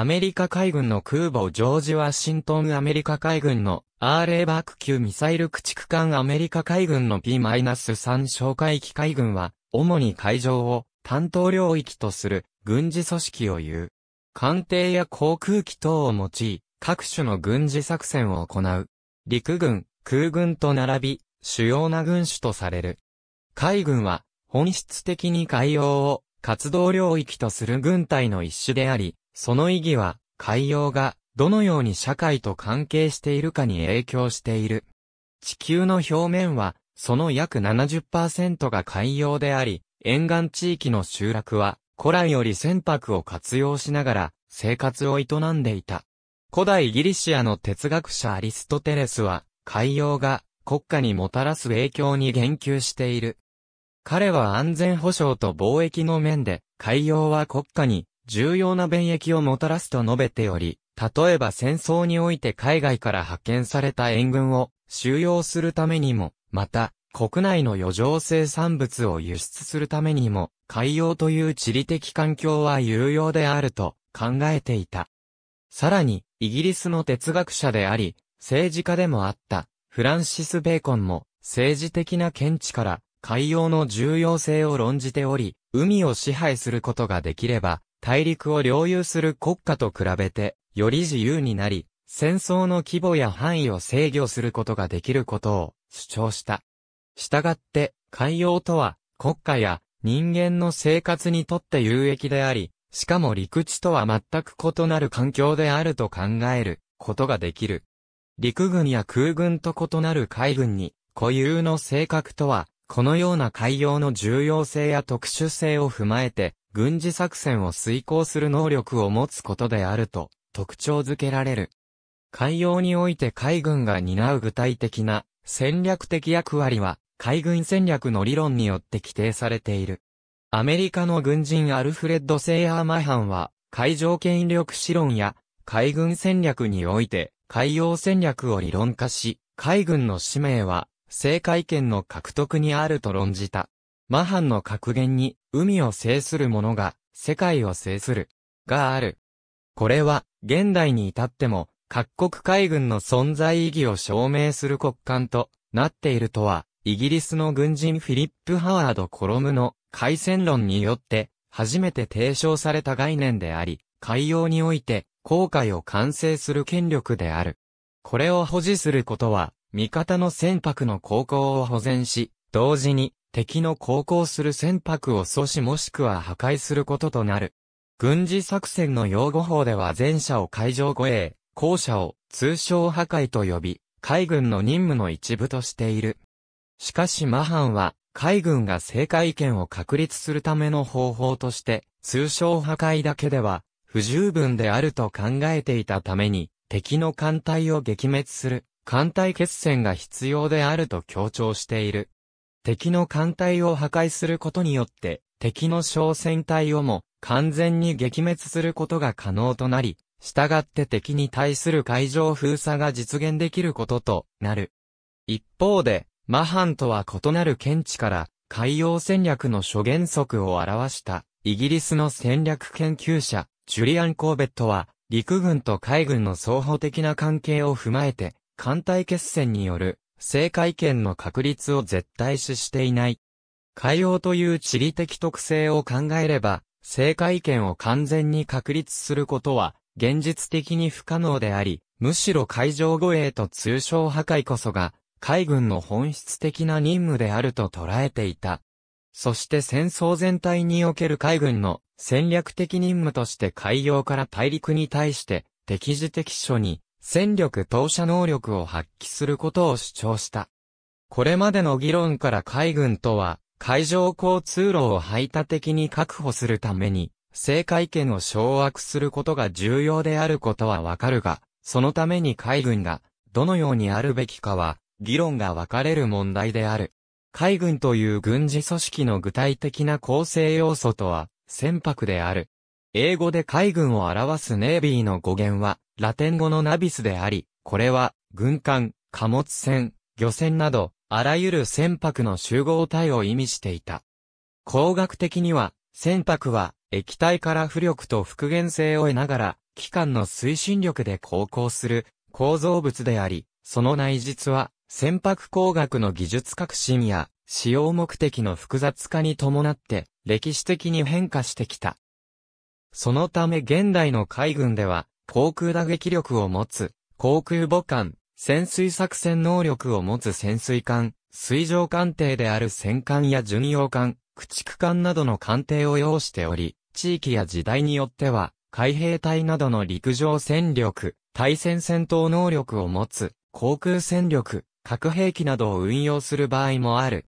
アメリカ海軍の空母ジョージ・ワシントンアメリカ海軍のアーレーバック級ミサイル駆逐艦アメリカ海軍の P-3 哨戒機海軍は、主に海上を担当領域とする軍事組織を言う。艦艇や航空機等を用い、各種の軍事作戦を行う。陸軍、空軍と並び、主要な軍種とされる。海軍は、本質的に海洋を活動領域とする軍隊の一種であり、その意義は、海洋が、どのように社会と関係しているかに影響している。地球の表面は、その約70%が海洋であり、沿岸地域の集落は、古来より船舶を活用しながら、生活を営んでいた。古代ギリシアの哲学者アリストテレスは、海洋が国家にもたらす影響に言及している。彼は安全保障と貿易の面で、海洋は国家に重要な便益をもたらすと述べており、例えば戦争において海外から派遣された援軍を収容するためにも、また、国内の余剰生産物を輸出するためにも、海洋という地理的環境は有用であると考えていた。さらに、イギリスの哲学者であり、政治家でもあった、フランシス・ベーコンも、政治的な見地から、海洋の重要性を論じており、海を支配することができれば、大陸を領有する国家と比べて、より自由になり、戦争の規模や範囲を制御することができることを主張した。したがって、海洋とは、国家や人間の生活にとって有益であり、しかも陸地とは全く異なる環境であると考えることができる。陸軍や空軍と異なる海軍に固有の性格とは、このような海洋の重要性や特殊性を踏まえて、軍事作戦を遂行する能力を持つことであると特徴づけられる。海洋において海軍が担う具体的な戦略的役割は海軍戦略の理論によって規定されている。アメリカの軍人アルフレッド・セイアーマハンは海上権力史論や海軍戦略において海洋戦略を理論化し、海軍の使命は制海権の獲得にあると論じた。マハンの格言に、海を制する者が、世界を制する、がある。これは、現代に至っても、各国海軍の存在意義を証明する国艦となっているとは、イギリスの軍人フィリップ・ハワード・コロムの海戦論によって初めて提唱された概念であり、海洋において航海を完成する権力である。これを保持することは、味方の船舶の航行を保全し、同時に敵の航行する船舶を阻止もしくは破壊することとなる。軍事作戦の用語法では前者を海上護衛、後者を通称破壊と呼び、海軍の任務の一部としている。しかしマハンは、海軍が正解権を確立するための方法として、通称破壊だけでは、不十分であると考えていたために、敵の艦隊を撃滅する、艦隊決戦が必要であると強調している。敵の艦隊を破壊することによって、敵の小船隊をも完全に撃滅することが可能となり、従って敵に対する海上封鎖が実現できることとなる。一方で、マハンとは異なる見地から、海洋戦略の諸原則を表した、イギリスの戦略研究者、ジュリアン・コーベットは、陸軍と海軍の双方的な関係を踏まえて、艦隊決戦による正解権の確率を絶対視していない。海洋という地理的特性を考えれば、正解権を完全に確立することは、現実的に不可能であり、むしろ海上護衛と通商破壊こそが、海軍の本質的な任務であると捉えていた。そして戦争全体における海軍の戦略的任務として海洋から大陸に対して、敵時敵所に戦力投射能力を発揮することを主張した。これまでの議論から海軍とは、海上交通路を排他的に確保するために、制海権を掌握することが重要であることはわかるが、そのために海軍が、どのようにあるべきかは、議論が分かれる問題である。海軍という軍事組織の具体的な構成要素とは、船舶である。英語で海軍を表すネイビーの語源は、ラテン語のナビスであり、これは、軍艦、貨物船、漁船など、あらゆる船舶の集合体を意味していた。工学的には、船舶は、液体から浮力と復元性を得ながら、機関の推進力で航行する構造物であり、その内実は、船舶工学の技術革新や、使用目的の複雑化に伴って、歴史的に変化してきた。そのため現代の海軍では、航空打撃力を持つ、航空母艦、潜水作戦能力を持つ潜水艦、水上艦艇である戦艦や巡洋艦、駆逐艦などの艦艇を要しており、地域や時代によっては、海兵隊などの陸上戦力、対戦戦闘能力を持つ、航空戦力、核兵器などを運用する場合もある。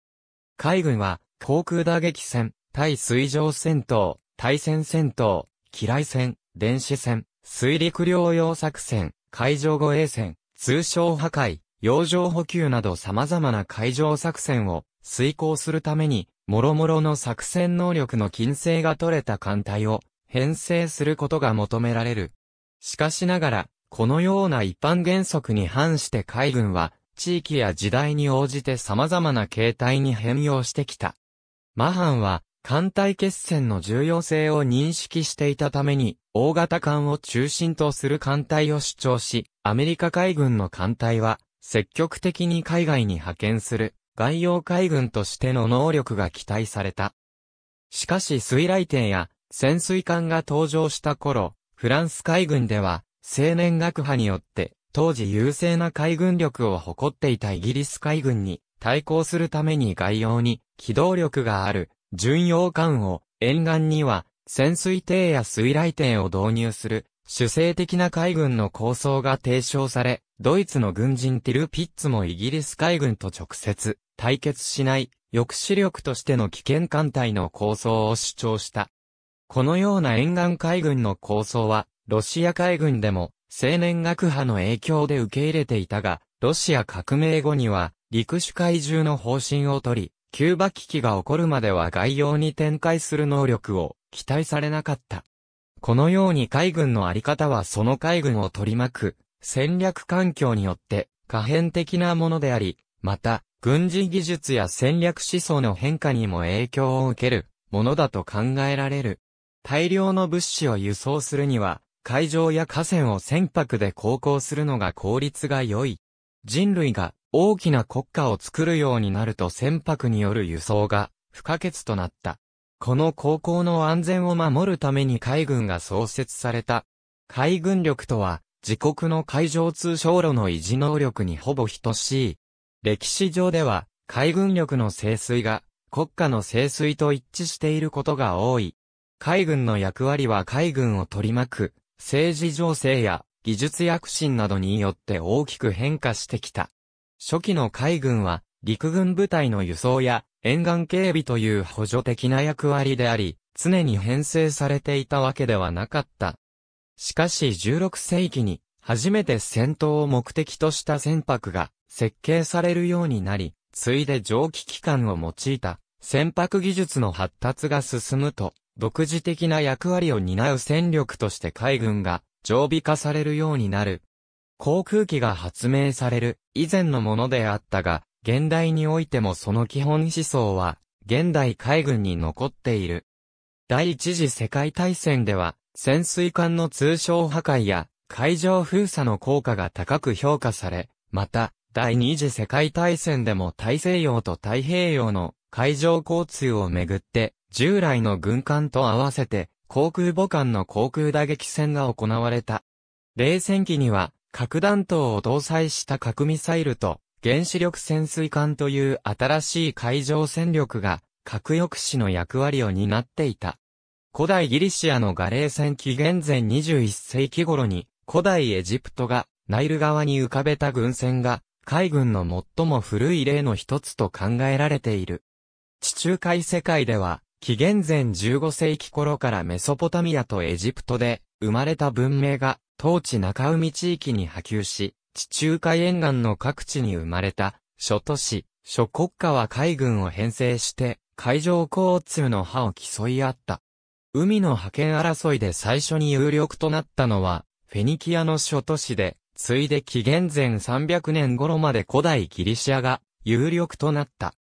海軍は、航空打撃戦、対水上戦闘、対戦戦闘、機雷戦、電子戦、水陸両用作戦、海上護衛戦、通称破壊、洋上補給など様々な海上作戦を遂行するために、諸々の作戦能力の金星が取れた艦隊を編成することが求められる。しかしながら、このような一般原則に反して海軍は、地域や時代に応じて様々な形態に変容してきた。マハンは、艦隊決戦の重要性を認識していたために、大型艦を中心とする艦隊を主張し、アメリカ海軍の艦隊は、積極的に海外に派遣する、外洋海軍としての能力が期待された。しかし水雷艇や潜水艦が登場した頃、フランス海軍では、青年学派によって、当時優勢な海軍力を誇っていたイギリス海軍に対抗するために外洋に機動力がある巡洋艦を、沿岸には、潜水艇や水雷艇を導入する、主制的な海軍の構想が提唱され、ドイツの軍人ティル・ピッツもイギリス海軍と直接、対決しない、抑止力としての危険艦隊の構想を主張した。このような沿岸海軍の構想は、ロシア海軍でも、青年学派の影響で受け入れていたが、ロシア革命後には、陸主海中の方針を取り、キューバ危機が起こるまでは概要に展開する能力を期待されなかった。このように海軍のあり方はその海軍を取り巻く戦略環境によって可変的なものであり、また軍事技術や戦略思想の変化にも影響を受けるものだと考えられる。大量の物資を輸送するには海上や河川を船舶で航行するのが効率が良い。人類が大きな国家を作るようになると船舶による輸送が不可欠となった。この航行の安全を守るために海軍が創設された。海軍力とは、自国の海上通商路の維持能力にほぼ等しい。歴史上では、海軍力の清水が、国家の清水と一致していることが多い。海軍の役割は海軍を取り巻く、政治情勢や技術躍進などによって大きく変化してきた。初期の海軍は、陸軍部隊の輸送や、沿岸警備という補助的な役割であり、常に編成されていたわけではなかった。しかし16世紀に、初めて戦闘を目的とした船舶が設計されるようになり、ついで蒸気機関を用いた船舶技術の発達が進むと、独自的な役割を担う戦力として海軍が常備化されるようになる航空機が発明される以前のものであったが、現代においてもその基本思想は、現代海軍に残っている。第一次世界大戦では、潜水艦の通称破壊や海上封鎖の効果が高く評価され、また、第二次世界大戦でも大西洋と太平洋の海上交通をめぐって、従来の軍艦と合わせて、航空母艦の航空打撃戦が行われた。冷戦期には、核弾頭を搭載した核ミサイルと原子力潜水艦という新しい海上戦力が核抑止の役割を担っていた。古代ギリシアのガレー戦紀元前21世紀頃に古代エジプトがナイル側に浮かべた軍船が海軍の最も古い例の一つと考えられている。地中海世界では紀元前15世紀頃からメソポタミアとエジプトで生まれた文明が当地中海地域に波及し、地中海沿岸の各地に生まれた、諸都市、諸国家は海軍を編成して、海上交通の派を競い合った。海の覇権争いで最初に有力となったのは、フェニキアの諸都市で、ついで紀元前300年頃まで古代ギリシアが有力となった。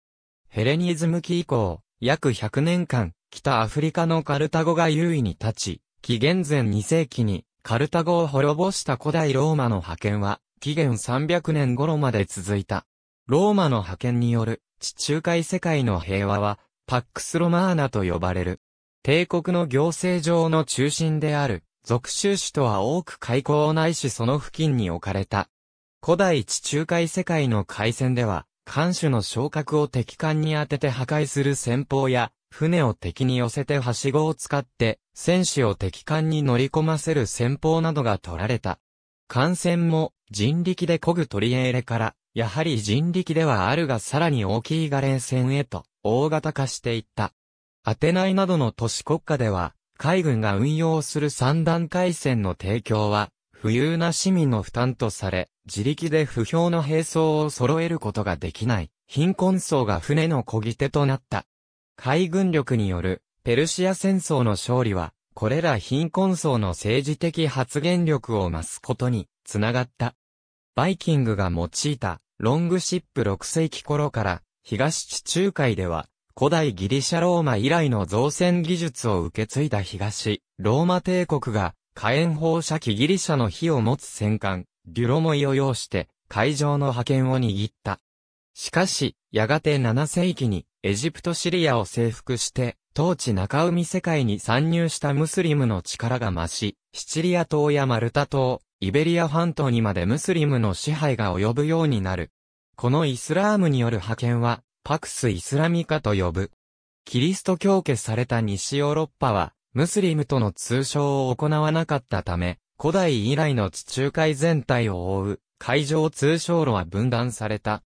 ヘレニズム期以降、約100年間、北アフリカのカルタゴが優位に立ち、紀元前2世紀にカルタゴを滅ぼした古代ローマの覇権は、紀元300年頃まで続いた。ローマの覇権による地中海世界の平和は、パックスロマーナと呼ばれる。帝国の行政上の中心である、属州市とは多く海港ないしその付近に置かれた。古代地中海世界の海戦では、艦首の昇格を敵艦に当てて破壊する戦法や、船を敵に寄せてはしごを使って、戦士を敵艦に乗り込ませる戦法などが取られた。艦船も人力で漕ぐトリエーレから、やはり人力ではあるがさらに大きいガレン船へと大型化していった。アテナイなどの都市国家では、海軍が運用する三段階線の提供は、不裕な市民の負担とされ、自力で不評の兵装を揃えることができない、貧困層が船の漕ぎ手となった。海軍力によるペルシア戦争の勝利は、これら貧困層の政治的発言力を増すことにつながった。バイキングが用いたロングシップ6世紀頃から東地中海では古代ギリシャローマ以来の造船技術を受け継いだ東ローマ帝国が火炎放射器ギリシャの火を持つ戦艦デュロモイを要して海上の覇権を握った。しかし、やがて7世紀にエジプトシリアを征服して、当地中海世界に参入したムスリムの力が増し、シチリア島やマルタ島、イベリア半島にまでムスリムの支配が及ぶようになる。このイスラームによる派遣は、パクス・イスラミカと呼ぶ。キリスト教家された西ヨーロッパは、ムスリムとの通称を行わなかったため、古代以来の地中海全体を覆う、海上通称路は分断された。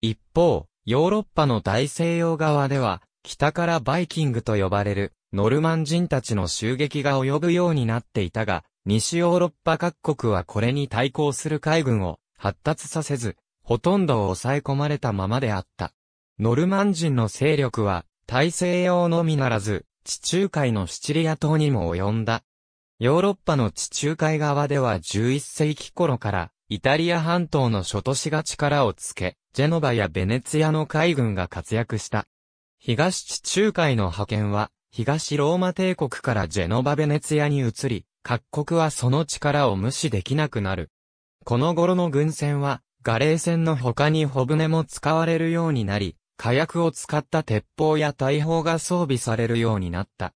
一方、ヨーロッパの大西洋側では、北からバイキングと呼ばれる、ノルマン人たちの襲撃が及ぶようになっていたが、西ヨーロッパ各国はこれに対抗する海軍を発達させず、ほとんど抑え込まれたままであった。ノルマン人の勢力は、大西洋のみならず、地中海のシチリア島にも及んだ。ヨーロッパの地中海側では11世紀頃から、イタリア半島の諸都市が力をつけ、ジェノバやベネツィアの海軍が活躍した。東地中海の派遣は、東ローマ帝国からジェノバ・ベネツィアに移り、各国はその力を無視できなくなる。この頃の軍船は、ガレー船の他に小舟も使われるようになり、火薬を使った鉄砲や大砲が装備されるようになった。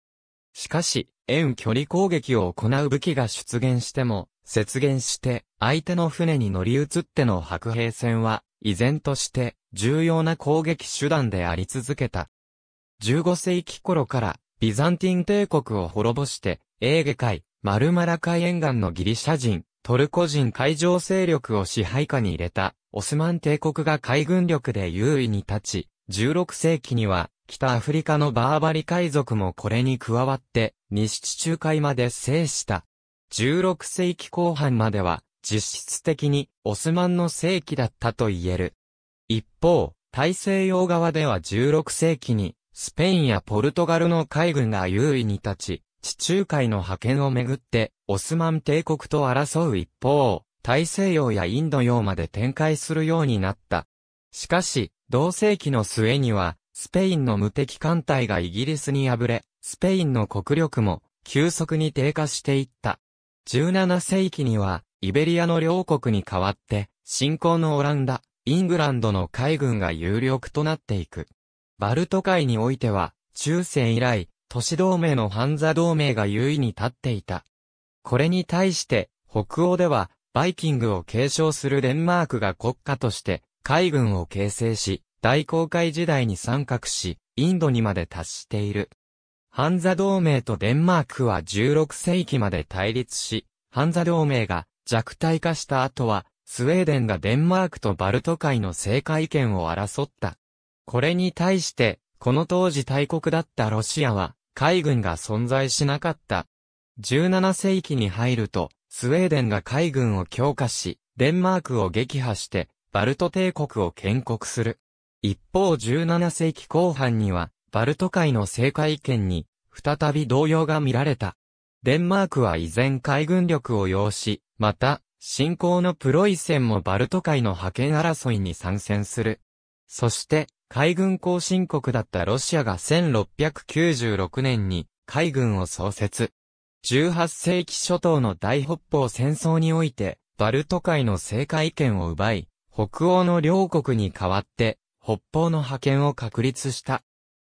しかし、遠距離攻撃を行う武器が出現しても、雪原して、相手の船に乗り移っての白兵戦は、依然として、重要な攻撃手段であり続けた。15世紀頃から、ビザンティン帝国を滅ぼして、エーゲ海、マルマラ海沿岸のギリシャ人、トルコ人海上勢力を支配下に入れた、オスマン帝国が海軍力で優位に立ち、16世紀には、北アフリカのバーバリ海賊もこれに加わって、西地中海まで制した。16世紀後半までは、実質的にオスマンの世紀だったと言える。一方、大西洋側では16世紀に、スペインやポルトガルの海軍が優位に立ち、地中海の覇権をめぐって、オスマン帝国と争う一方、大西洋やインド洋まで展開するようになった。しかし、同世紀の末には、スペインの無敵艦隊がイギリスに敗れ、スペインの国力も急速に低下していった。17世紀には、イベリアの両国に代わって、新興のオランダ、イングランドの海軍が有力となっていく。バルト海においては、中世以来、都市同盟のハンザ同盟が優位に立っていた。これに対して、北欧では、バイキングを継承するデンマークが国家として、海軍を形成し、大航海時代に参画し、インドにまで達している。ハンザ同盟とデンマークは16世紀まで対立し、ハンザ同盟が弱体化した後は、スウェーデンがデンマークとバルト海の政界権を争った。これに対して、この当時大国だったロシアは、海軍が存在しなかった。17世紀に入ると、スウェーデンが海軍を強化し、デンマークを撃破して、バルト帝国を建国する。一方17世紀後半には、バルト海の制意見に、再び動揺が見られた。デンマークは依然海軍力を要し、また、新興のプロイセンもバルト海の覇権争いに参戦する。そして、海軍後進国だったロシアが1696年に海軍を創設。18世紀初頭の大北方戦争において、バルト海の制意権を奪い、北欧の両国に代わって、北方の覇権を確立した。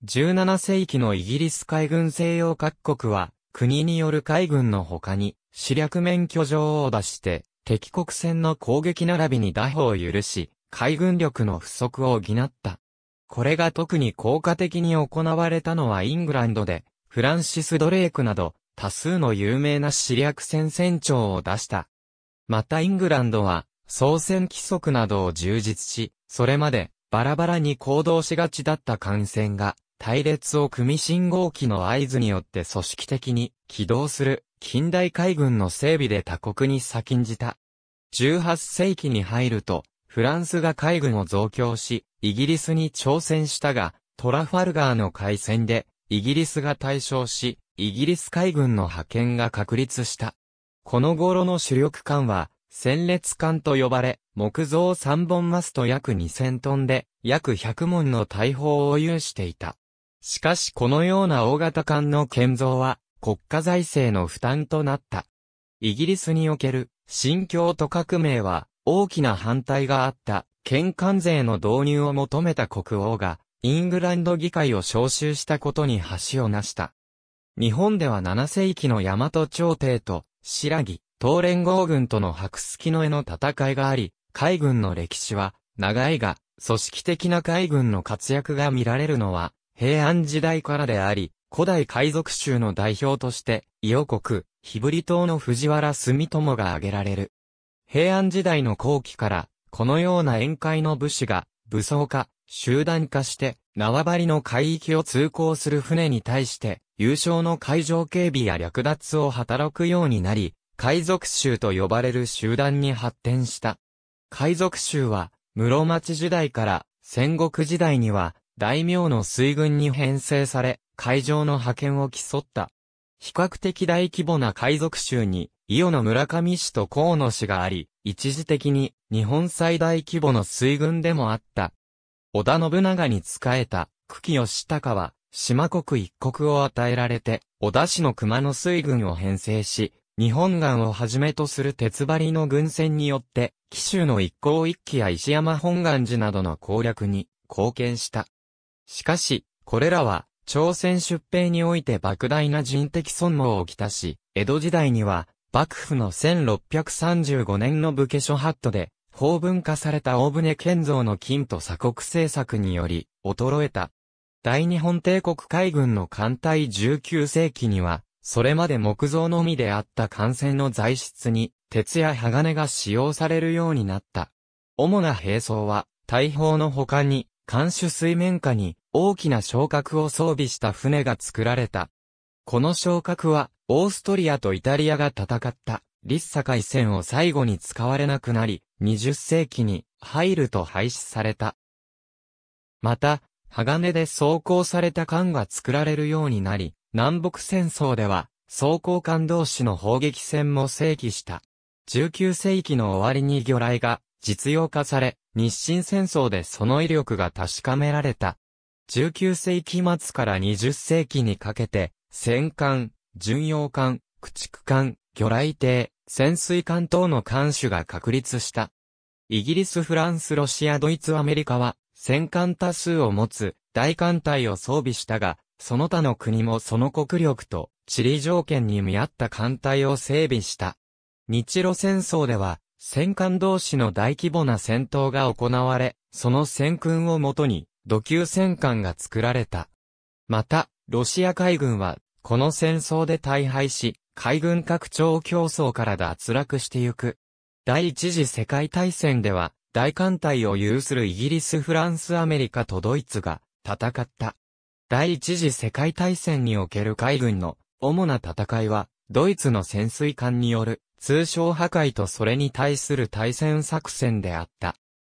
17世紀のイギリス海軍西洋各国は、国による海軍の他に、死略免許状を出して、敵国船の攻撃並びに打破を許し、海軍力の不足を補った。これが特に効果的に行われたのはイングランドで、フランシス・ドレイクなど、多数の有名な死略船船長を出した。またイングランドは、操船規則などを充実し、それまで、バラバラに行動しがちだった艦船が、隊列を組み信号機の合図によって組織的に起動する近代海軍の整備で他国に先んじた。18世紀に入ると、フランスが海軍を増強し、イギリスに挑戦したが、トラファルガーの海戦で、イギリスが対象し、イギリス海軍の派遣が確立した。この頃の主力艦は、戦列艦と呼ばれ、木造3本マスト約2000トンで、約100門の大砲を有していた。しかしこのような大型艦の建造は国家財政の負担となった。イギリスにおける新京都革命は大きな反対があった県関税の導入を求めた国王がイングランド議会を招集したことに橋をなした。日本では7世紀の大和朝廷と白木、東連合軍との白月の絵の戦いがあり、海軍の歴史は長いが、組織的な海軍の活躍が見られるのは平安時代からであり、古代海賊州の代表として、伊予国、日リ島の藤原住友が挙げられる。平安時代の後期から、このような宴会の武士が、武装化、集団化して、縄張りの海域を通行する船に対して、優勝の海上警備や略奪を働くようになり、海賊州と呼ばれる集団に発展した。海賊州は、室町時代から戦国時代には、大名の水軍に編成され、海上の派遣を競った。比較的大規模な海賊州に、伊予の村上市と河野市があり、一時的に日本最大規模の水軍でもあった。織田信長に仕えた、久喜義高は、島国一国を与えられて、織田市の熊野水軍を編成し、日本岸をはじめとする鉄張りの軍船によって、紀州の一向一揆や石山本願寺などの攻略に貢献した。しかし、これらは、朝鮮出兵において莫大な人的損耗をきたし、江戸時代には、幕府の1635年の武家諸法度で、法文化された大船建造の金と鎖国政策により、衰えた。大日本帝国海軍の艦隊19世紀には、それまで木造のみであった艦船の材質に、鉄や鋼が使用されるようになった。主な兵装は、大砲の他に、監視水面下に大きな昇格を装備した船が作られた。この昇格は、オーストリアとイタリアが戦った、立ッ海戦を最後に使われなくなり、20世紀に入ると廃止された。また、鋼で装甲された艦が作られるようになり、南北戦争では、装甲艦同士の砲撃戦も正規した。19世紀の終わりに魚雷が実用化され、日清戦争でその威力が確かめられた。19世紀末から20世紀にかけて、戦艦、巡洋艦、駆逐艦、魚雷艇、潜水艦等の艦種が確立した。イギリス、フランス、ロシア、ドイツ、アメリカは、戦艦多数を持つ大艦隊を装備したが、その他の国もその国力と地理条件に見合った艦隊を整備した。日露戦争では、戦艦同士の大規模な戦闘が行われ、その戦訓をもとに、土級戦艦が作られた。また、ロシア海軍は、この戦争で大敗し、海軍拡張競争から脱落してゆく。第一次世界大戦では、大艦隊を有するイギリス、フランス、アメリカとドイツが戦った。第一次世界大戦における海軍の主な戦いは、ドイツの潜水艦による通称破壊とそれに対する対戦作戦であった。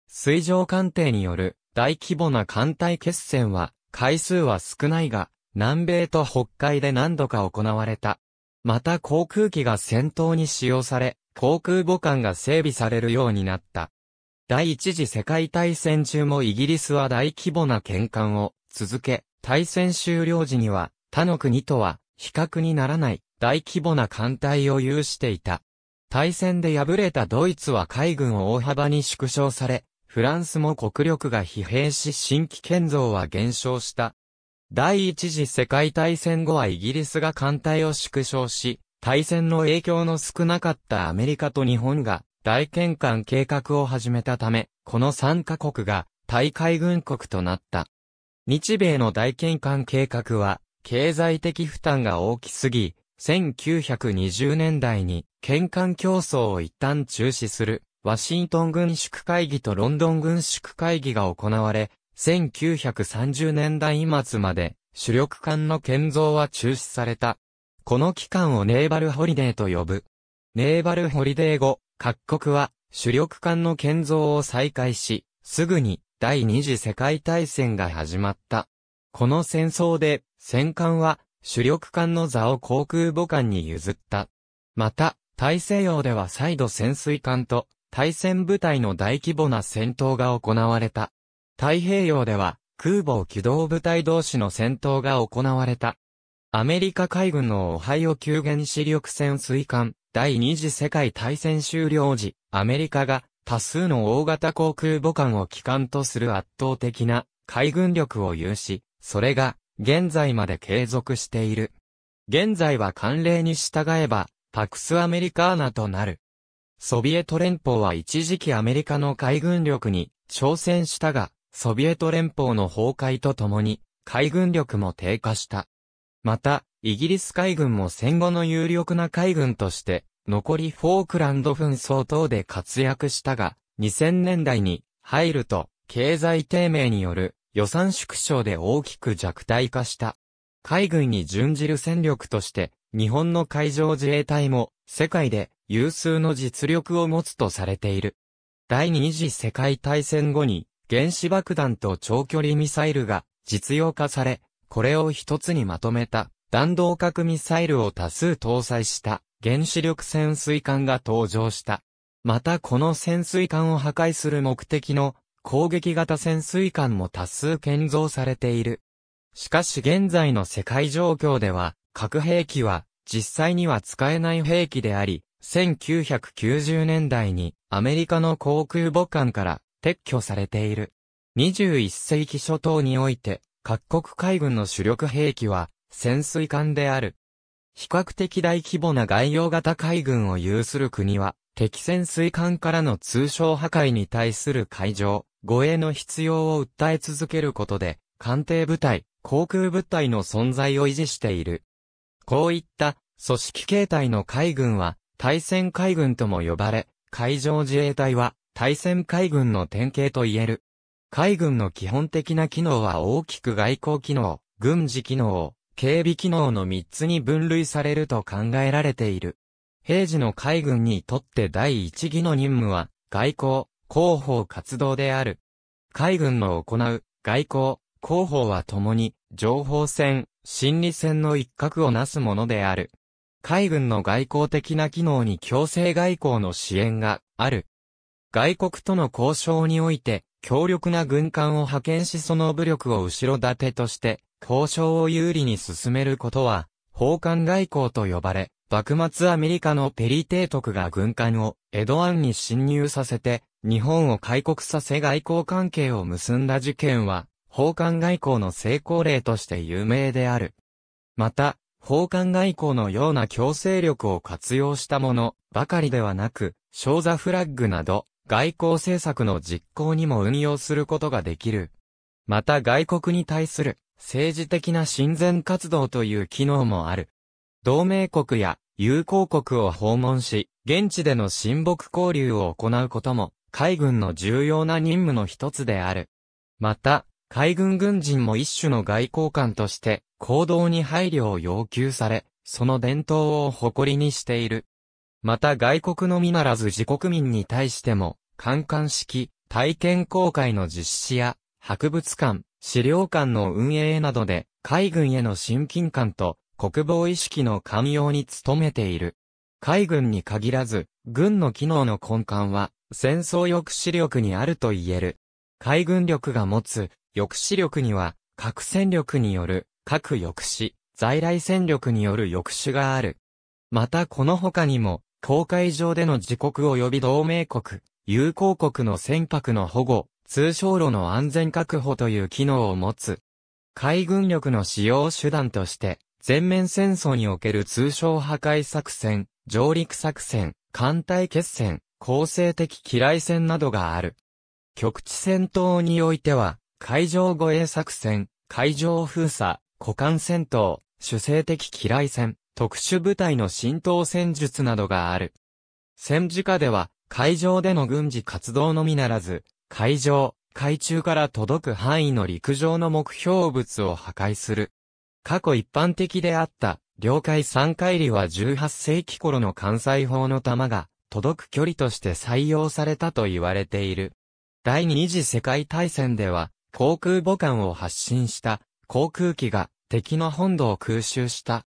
水上艦艇による大規模な艦隊決戦は、回数は少ないが、南米と北海で何度か行われた。また航空機が戦闘に使用され、航空母艦が整備されるようになった。第一次世界大戦中もイギリスは大規模な喧嘩を続け、大戦終了時には他の国とは比較にならない大規模な艦隊を有していた。大戦で敗れたドイツは海軍を大幅に縮小され、フランスも国力が疲弊し新規建造は減少した。第一次世界大戦後はイギリスが艦隊を縮小し、大戦の影響の少なかったアメリカと日本が大転換計画を始めたため、この3カ国が大海軍国となった。日米の大転換計画は経済的負担が大きすぎ、1920年代に、県間競争を一旦中止する、ワシントン軍縮会議とロンドン軍縮会議が行われ、1930年代末まで、主力艦の建造は中止された。この期間をネーバルホリデーと呼ぶ。ネーバルホリデー後、各国は主力艦の建造を再開し、すぐに第二次世界大戦が始まった。この戦争で戦艦は主力艦の座を航空母艦に譲った。また、大西洋では再度潜水艦と対戦部隊の大規模な戦闘が行われた。太平洋では空母機動部隊同士の戦闘が行われた。アメリカ海軍のオハイオ急原子力潜水艦第二次世界大戦終了時、アメリカが多数の大型航空母艦を機関とする圧倒的な海軍力を有し、それが現在まで継続している。現在は慣例に従えば、パクスアメリカーナとなる。ソビエト連邦は一時期アメリカの海軍力に挑戦したが、ソビエト連邦の崩壊とともに、海軍力も低下した。また、イギリス海軍も戦後の有力な海軍として、残りフォークランド紛争等で活躍したが、2000年代に入ると、経済低迷による予算縮小で大きく弱体化した。海軍に準じる戦力として、日本の海上自衛隊も、世界で有数の実力を持つとされている。第二次世界大戦後に、原子爆弾と長距離ミサイルが実用化され、これを一つにまとめた弾道核ミサイルを多数搭載した原子力潜水艦が登場した。またこの潜水艦を破壊する目的の攻撃型潜水艦も多数建造されている。しかし現在の世界状況では、核兵器は実際には使えない兵器であり、1990年代にアメリカの航空母艦から撤去されている。21世紀初頭において、各国海軍の主力兵器は潜水艦である。比較的大規模な外洋型海軍を有する国は、敵潜水艦からの通称破壊に対する海上、護衛の必要を訴え続けることで、艦艇部隊、航空部隊の存在を維持している。こういった組織形態の海軍は、対戦海軍とも呼ばれ、海上自衛隊は対戦海軍の典型と言える。海軍の基本的な機能は大きく外交機能、軍事機能、警備機能の3つに分類されると考えられている。平時の海軍にとって第一義の任務は、外交、広報活動である。海軍の行う外交、広報は共に情報戦、心理戦の一角をなすものである。海軍の外交的な機能に強制外交の支援がある。外国との交渉において、強力な軍艦を派遣しその武力を後ろ盾として、交渉を有利に進めることは、奉還外交と呼ばれ、幕末アメリカのペリー提督が軍艦をエド湾ンに侵入させて、日本を開国させ外交関係を結んだ事件は、奉還外交の成功例として有名である。また、奉還外交のような強制力を活用したものばかりではなく、小座フラッグなど、外交政策の実行にも運用することができる。また外国に対する政治的な親善活動という機能もある。同盟国や友好国を訪問し、現地での親睦交流を行うことも海軍の重要な任務の一つである。また、海軍軍人も一種の外交官として行動に配慮を要求され、その伝統を誇りにしている。また外国のみならず自国民に対しても、観艦式、体験公開の実施や、博物館、資料館の運営などで、海軍への親近感と国防意識の寛容に努めている。海軍に限らず、軍の機能の根幹は、戦争抑止力にあると言える。海軍力が持つ抑止力には、核戦力による核抑止、在来戦力による抑止がある。またこの他にも、公海上での自国及び同盟国、友好国の船舶の保護、通称路の安全確保という機能を持つ。海軍力の使用手段として、全面戦争における通商破壊作戦、上陸作戦、艦隊決戦、構成的機雷戦などがある。局地戦闘においては、海上護衛作戦、海上封鎖、股間戦闘、主勢的機雷戦、特殊部隊の浸透戦術などがある。戦時下では、海上での軍事活動のみならず、海上、海中から届く範囲の陸上の目標物を破壊する。過去一般的であった、領海三海里は18世紀頃の関西砲の弾が、届く距離として採用されたと言われている。第二次世界大戦では、航空母艦を発進した航空機が敵の本土を空襲した。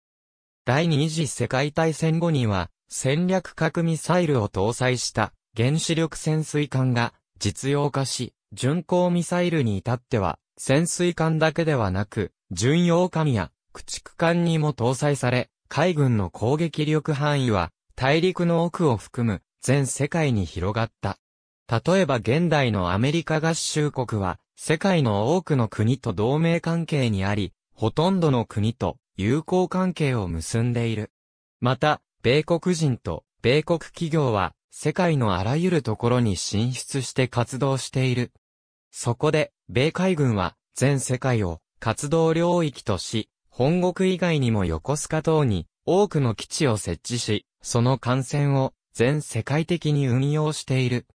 第二次世界大戦後には戦略核ミサイルを搭載した原子力潜水艦が実用化し、巡航ミサイルに至っては潜水艦だけではなく、巡洋艦や駆逐艦にも搭載され、海軍の攻撃力範囲は大陸の奥を含む全世界に広がった。例えば現代のアメリカ合衆国は、世界の多くの国と同盟関係にあり、ほとんどの国と友好関係を結んでいる。また、米国人と米国企業は、世界のあらゆるところに進出して活動している。そこで、米海軍は、全世界を活動領域とし、本国以外にも横須賀島に多くの基地を設置し、その艦船を全世界的に運用している。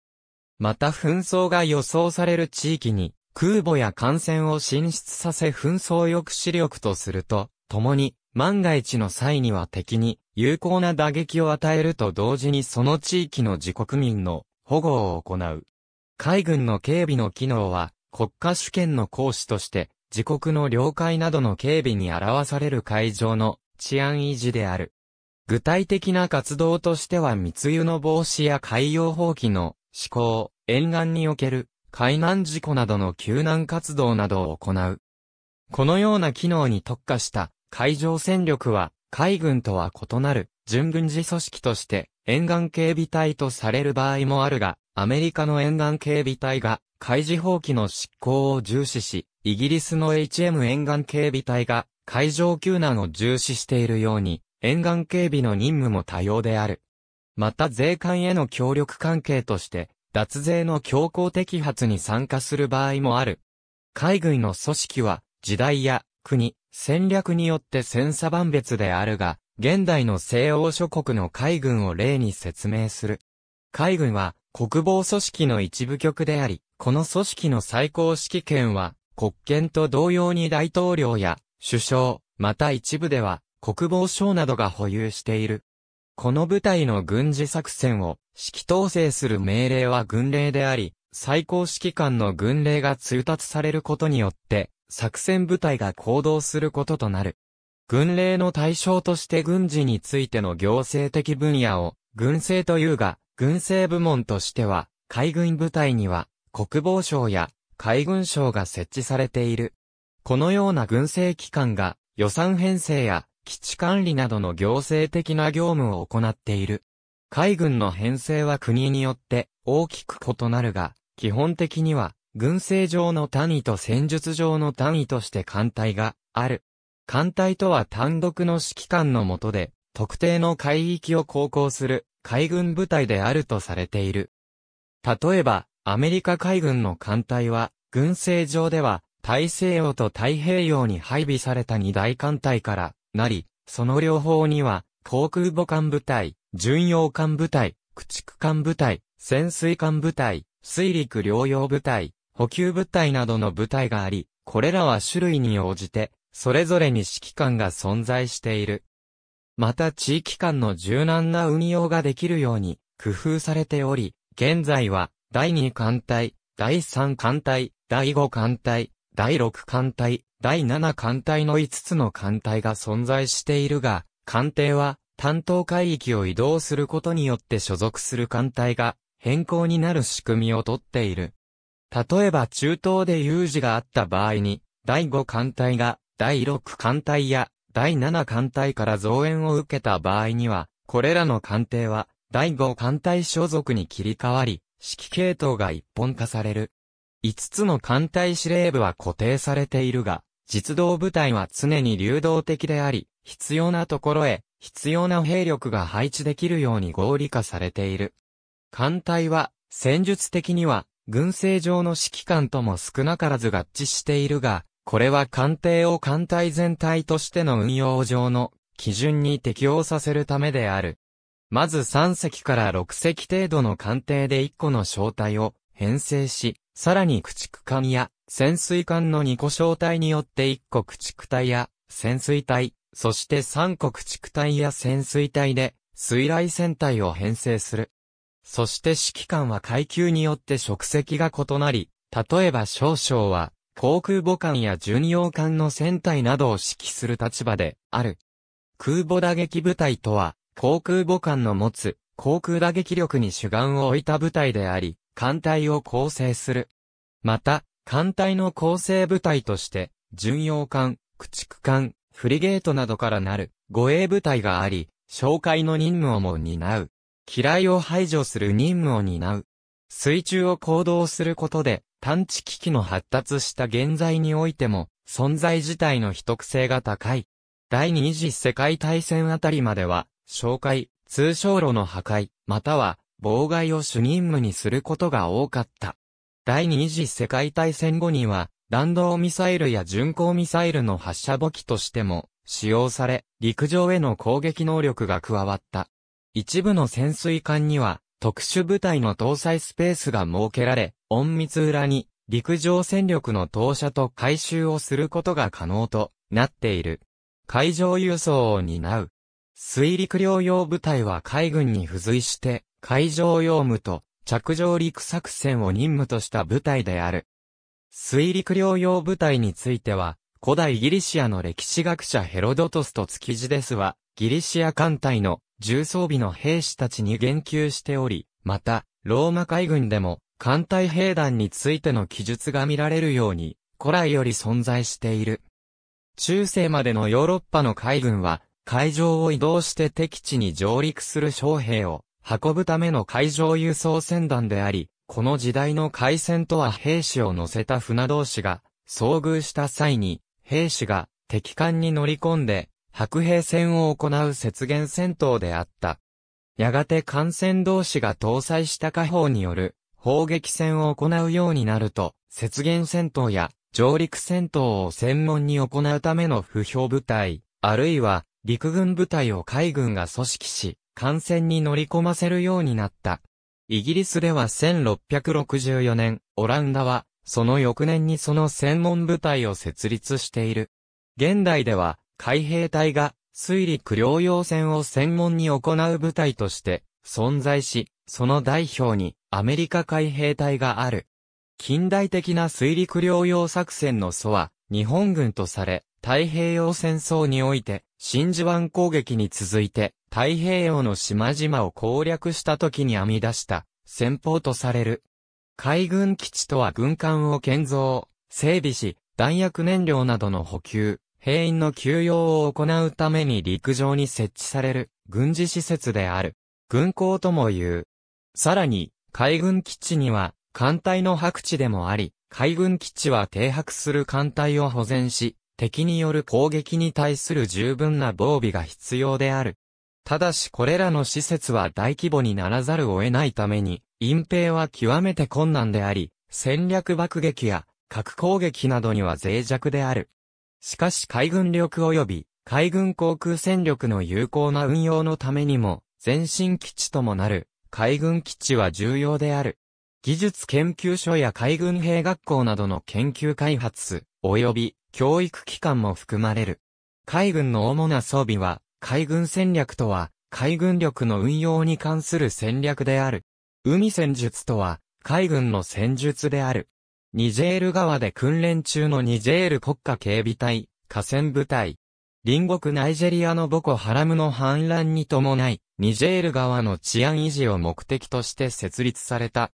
また紛争が予想される地域に空母や艦船を進出させ紛争抑止力とすると、共に万が一の際には敵に有効な打撃を与えると同時にその地域の自国民の保護を行う。海軍の警備の機能は国家主権の行使として自国の領海などの警備に表される海上の治安維持である。具体的な活動としては密輸の防止や海洋放棄の施行、沿岸における海難事故などの救難活動などを行う。このような機能に特化した海上戦力は海軍とは異なる準軍事組織として沿岸警備隊とされる場合もあるが、アメリカの沿岸警備隊が海事放棄の執行を重視し、イギリスの HM 沿岸警備隊が海上救難を重視しているように、沿岸警備の任務も多様である。また税関への協力関係として、脱税の強行摘発に参加する場合もある。海軍の組織は、時代や国、戦略によって千差万別であるが、現代の西欧諸国の海軍を例に説明する。海軍は国防組織の一部局であり、この組織の最高指揮権は国権と同様に大統領や首相、また一部では国防省などが保有している。この部隊の軍事作戦を指揮統制する命令は軍令であり、最高指揮官の軍令が通達されることによって、作戦部隊が行動することとなる。軍令の対象として軍事についての行政的分野を、軍政というが、軍政部門としては、海軍部隊には、国防省や海軍省が設置されている。このような軍政機関が、予算編成や基地管理などの行政的な業務を行っている。海軍の編成は国によって大きく異なるが、基本的には軍政上の単位と戦術上の単位として艦隊がある。艦隊とは単独の指揮官の下で、特定の海域を航行する海軍部隊であるとされている。例えば、アメリカ海軍の艦隊は、軍政上では、大西洋と太平洋に配備された二大艦隊から、なり、その両方には、航空母艦部隊、巡洋艦部隊、駆逐艦部隊、潜水艦部隊、水陸両用部隊、補給部隊などの部隊があり、これらは種類に応じて、それぞれに指揮官が存在している。また地域間の柔軟な運用ができるように工夫されており、現在は第2艦隊、第3艦隊、第5艦隊、第6艦隊、第7艦隊の5つの艦隊が存在しているが、艦艇は担当海域を移動することによって所属する艦隊が変更になる仕組みをとっている。例えば中東で有事があった場合に、第5艦隊が第6艦隊や第7艦隊から増援を受けた場合には、これらの艦艇は第5艦隊所属に切り替わり、指揮系統が一本化される。5つの艦隊司令部は固定されているが、実動部隊は常に流動的であり、必要なところへ、必要な兵力が配置できるように合理化されている。艦隊は、戦術的には、軍政上の指揮官とも少なからず合致しているが、これは艦艇を艦隊全体としての運用上の基準に適応させるためである。まず3隻から6隻程度の艦艇で1個の小隊を編成し、さらに駆逐艦や潜水艦の2個小隊によって1個駆逐隊や潜水隊、そして3個駆逐隊や潜水隊で水雷戦隊を編成する。そして指揮官は階級によって職責が異なり、例えば少将は航空母艦や巡洋艦の戦隊などを指揮する立場である。空母打撃部隊とは、航空母艦の持つ航空打撃力に主眼を置いた部隊であり、艦隊を構成する。また、艦隊の構成部隊として、巡洋艦、駆逐艦、フリゲートなどからなる護衛部隊があり、哨戒の任務をも担う。機雷を排除する任務を担う。水中を行動することで、探知機器の発達した現在においても、存在自体の秘匿性が高い。第二次世界大戦あたりまでは、紹介、通称路の破壊、または妨害を主任務にすることが多かった。第二次世界大戦後には、弾道ミサイルや巡航ミサイルの発射母機としても使用され、陸上への攻撃能力が加わった。一部の潜水艦には、特殊部隊の搭載スペースが設けられ、隠密裏に陸上戦力の投射と回収をすることが可能となっている。海上輸送を担う。水陸両用部隊は海軍に付随して海上用務と着上陸作戦を任務とした部隊である。水陸両用部隊については、古代ギリシアの歴史学者ヘロドトスと築地ですは、ギリシア艦隊の重装備の兵士たちに言及しており、また、ローマ海軍でも艦隊兵団についての記述が見られるように、古来より存在している。中世までのヨーロッパの海軍は、海上を移動して敵地に上陸する将兵を運ぶための海上輸送船団であり、この時代の海戦とは兵士を乗せた船同士が遭遇した際に、兵士が敵艦に乗り込んで、白兵戦を行う雪原戦闘であった。やがて艦船同士が搭載した火砲による砲撃戦を行うようになると、雪原戦闘や上陸戦闘を専門に行うための不評部隊、あるいは陸軍部隊を海軍が組織し、艦船に乗り込ませるようになった。イギリスでは1664年、オランダは、その翌年にその専門部隊を設立している。現代では、海兵隊が、水陸両用船を専門に行う部隊として、存在し、その代表に、アメリカ海兵隊がある。近代的な水陸両用作戦の祖は、日本軍とされ、太平洋戦争において、真珠湾攻撃に続いて、太平洋の島々を攻略した時に編み出した戦法とされる。海軍基地とは軍艦を建造、整備し、弾薬燃料などの補給、兵員の休養を行うために陸上に設置される軍事施設である。軍港とも言う。さらに、海軍基地には艦隊の白地でもあり、海軍基地は停泊する艦隊を保全し、敵による攻撃に対する十分な防備が必要である。ただしこれらの施設は大規模にならざるを得ないために、隠蔽は極めて困難であり、戦略爆撃や核攻撃などには脆弱である。しかし海軍力及び海軍航空戦力の有効な運用のためにも、前進基地ともなる海軍基地は重要である。技術研究所や海軍兵学校などの研究開発、及び教育機関も含まれる。海軍の主な装備は、海軍戦略とは、海軍力の運用に関する戦略である。海戦術とは、海軍の戦術である。ニジェール川で訓練中のニジェール国家警備隊、河川部隊。隣国ナイジェリアのボコハラムの反乱に伴い、ニジェール川の治安維持を目的として設立された。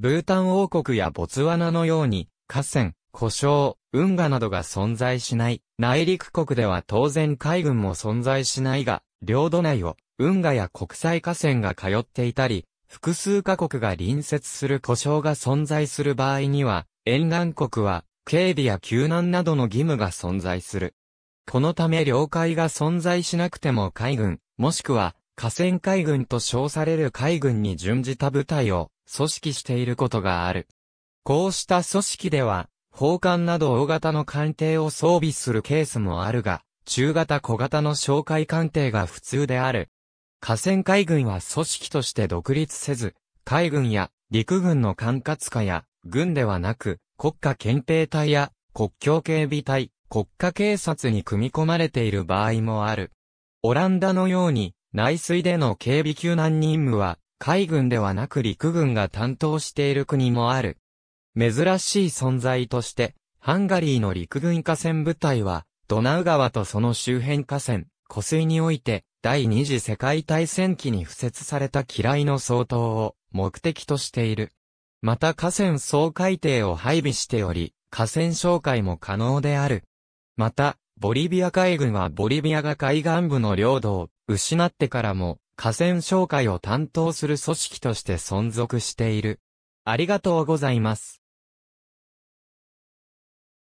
ブータン王国やボツワナのように、河川、故障、運河などが存在しない、内陸国では当然海軍も存在しないが、領土内を運河や国際河川が通っていたり、複数カ国が隣接する故障が存在する場合には、沿岸国は警備や救難などの義務が存在する。このため領海が存在しなくても海軍、もしくは河川海軍と称される海軍に準じた部隊を組織していることがある。こうした組織では、砲艦など大型の艦艇を装備するケースもあるが、中型小型の哨戒艦艇が普通である。河川海軍は組織として独立せず、海軍や陸軍の管轄下や軍ではなく、国家憲兵隊や国境警備隊、国家警察に組み込まれている場合もある。オランダのように内水での警備救難任務は海軍ではなく陸軍が担当している国もある。珍しい存在として、ハンガリーの陸軍河川部隊は、ドナウ川とその周辺河川、湖水において、第二次世界大戦期に付設された機雷の相当を目的としている。また河川総海底を配備しており、河川紹介も可能である。また、ボリビア海軍はボリビアが海岸部の領土を失ってからも河川紹介を担当する組織として存続している。ありがとうございます。